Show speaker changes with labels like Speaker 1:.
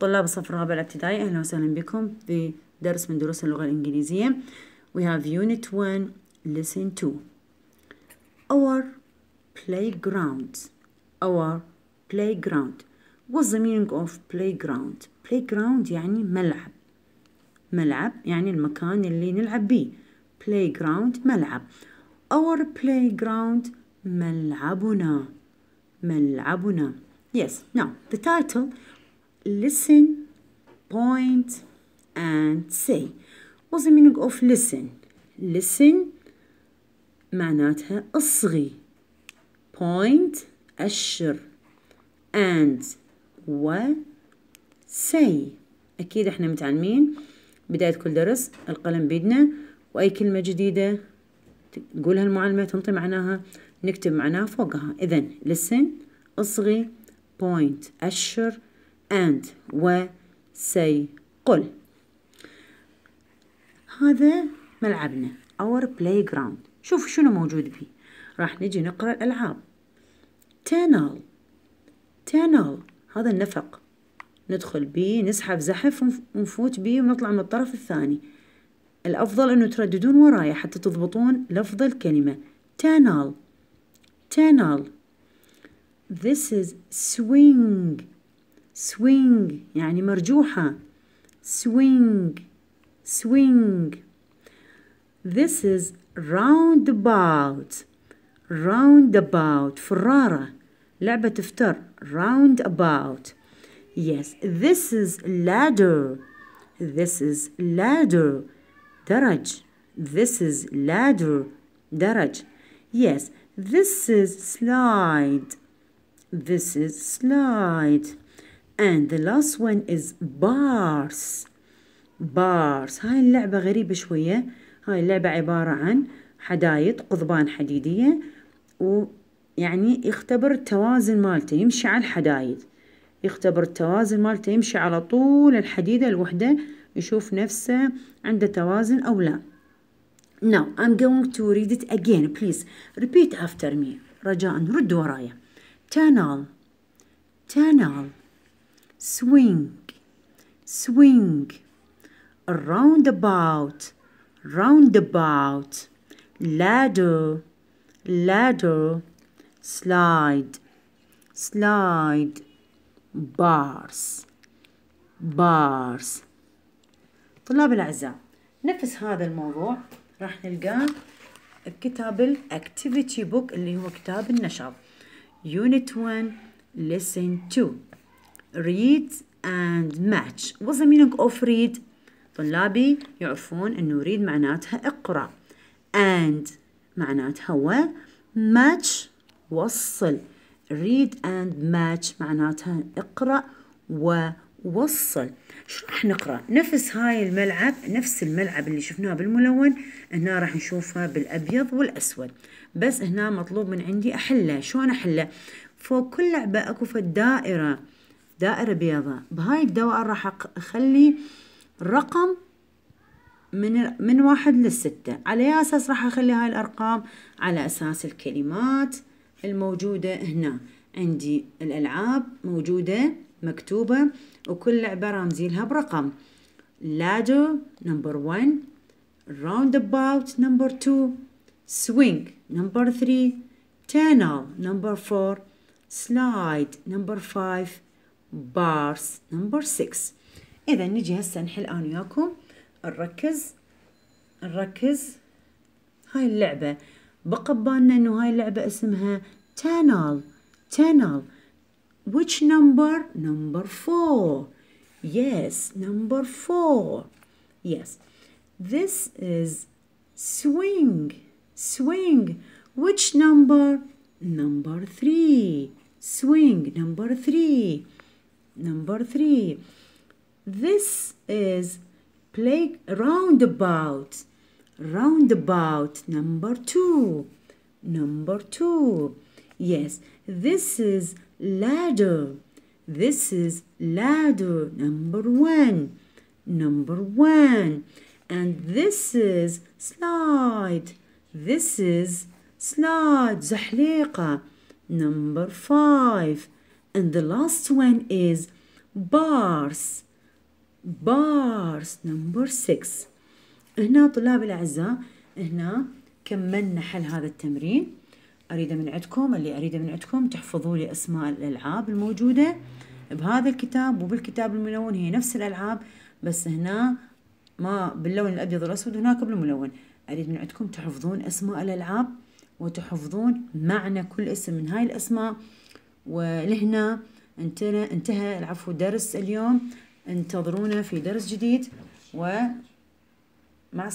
Speaker 1: طلاب الصف الرابع الابتدائي اهلا وسهلا بكم في درس من دروس اللغة الإنجليزية we have unit 1 listen to our playground our playground what's the meaning of playground playground يعني ملعب ملعب يعني المكان اللي نلعب به playground ملعب our playground ملعبنا ملعبنا yes now the title listen, point, and say. What's the meaning of listen? listen معناتها اصغي point أشر and و say أكيد احنا متعلمين بداية كل درس القلم بيدنا وأي كلمة جديدة تقولها المعلمة تنطي معناها نكتب معناها فوقها إذا listen اصغي point أشر and و say قل هذا ملعبنا our playground شوف شنو موجود بيه راح نجي نقرأ الألعاب tunnel tunnel هذا النفق ندخل به نسحب زحف ونفوت به ونطلع من الطرف الثاني الأفضل أنه ترددون وراي حتى تضبطون لفظ الكلمة tunnel tunnel this is swing swing يعني مرجوحة swing swing this is roundabout roundabout فرارة لعبة افتر roundabout yes this is ladder this is ladder درج this is ladder درج yes this is slide this is slide and the last one is bars bars هاي اللعبة غريبة شوية هاي اللعبة عبارة عن حدايد قضبان حديدية ويعني يختبر التوازن مالته يمشي على الحدايد يختبر التوازن مالته يمشي على طول الحديدة الوحدة يشوف نفسه عنده توازن أو لا Now I'm going to read it again please repeat after me رجاء رد ورايا تنال تنال swing swing roundabout roundabout ladder ladder slide slide bars bars طلاب الاعزاء نفس هذا الموضوع راح نلقاه بكتاب الاكتيفيتي بوك اللي هو كتاب النشاط يونت 1 لسن 2 read and match what's the meaning of read طلابي يعرفون انه read معناتها اقرا and معناتها و match وصل read and match معناتها اقرأ ووصل شو راح نقرأ نفس هاي الملعب نفس الملعب اللي شفناه بالملون هنا راح نشوفها بالأبيض والأسود بس هنا مطلوب من عندي أحله شلون أحله فوق كل لعبة أكو في دائرة دائرة بيضاء بهاي الدوائر راح اخلي رقم من من واحد للستة على أي أساس راح أخلي هاي الأرقام على أساس الكلمات الموجودة هنا عندي الألعاب موجودة مكتوبة وكل لعبة رمزي لها برقم لادو نمبر 1 راوند اباوت نمبر 2 سوينج نمبر 3 تانل نمبر 4 سلايد نمبر 5 bars number six إذا نجي هسه نحل أنا وياكم نركز نركز هاي اللعبة بقبالنا إنه هاي اللعبة اسمها tunnel tunnel which number number four yes number four yes this is swing swing which number number three swing number three Number three, this is play roundabout. Roundabout, number two. Number two, yes, this is ladder. This is ladder, number one. Number one, and this is slide. This is slide, زحليقة. Number five, and the last one is bars bars number six. هنا طلاب الأعزاء هنا كملنا حل هذا التمرين أريده من عندكم اللي أريده من عندكم تحفظوا لي أسماء الألعاب الموجودة بهذا الكتاب وبالكتاب الملون هي نفس الألعاب بس هنا ما باللون الأبيض والأسود هناك بالملون أريد من عندكم تحفظون أسماء الألعاب وتحفظون معنى كل اسم من هاي الأسماء ولهنا انتهى العفو درس اليوم انتظرونا في درس جديد ومع السلامة